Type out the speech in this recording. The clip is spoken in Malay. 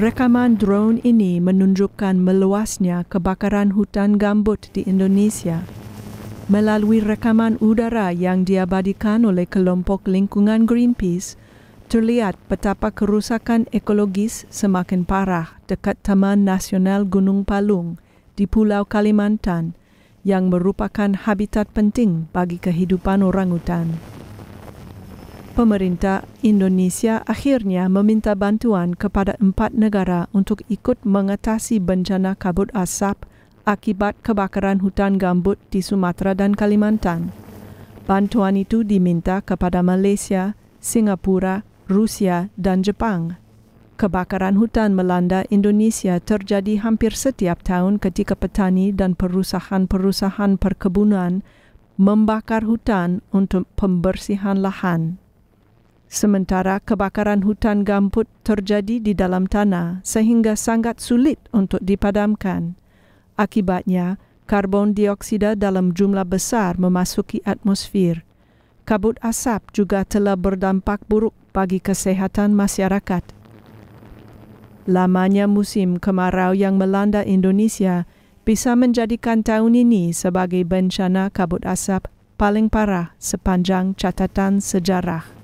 Rekaman drone ini menunjukkan meluasnya kebakaran hutan gambut di Indonesia. Melalui rekaman udara yang diabadikan oleh kelompok lingkungan Greenpeace, terlihat betapa kerusakan ekologis semakin parah dekat Taman Nasional Gunung Palung di Pulau Kalimantan yang merupakan habitat penting bagi kehidupan orangutan. utan. Pemerintah Indonesia akhirnya meminta bantuan kepada empat negara untuk ikut mengatasi bencana kabut asap akibat kebakaran hutan gambut di Sumatera dan Kalimantan. Bantuan itu diminta kepada Malaysia, Singapura, Rusia dan Jepang. Kebakaran hutan melanda Indonesia terjadi hampir setiap tahun ketika petani dan perusahaan-perusahaan perkebunan membakar hutan untuk pembersihan lahan. Sementara kebakaran hutan gambut terjadi di dalam tanah sehingga sangat sulit untuk dipadamkan. Akibatnya, karbon dioksida dalam jumlah besar memasuki atmosfer. Kabut asap juga telah berdampak buruk bagi kesehatan masyarakat. Lamanya musim kemarau yang melanda Indonesia bisa menjadikan tahun ini sebagai bencana kabut asap paling parah sepanjang catatan sejarah.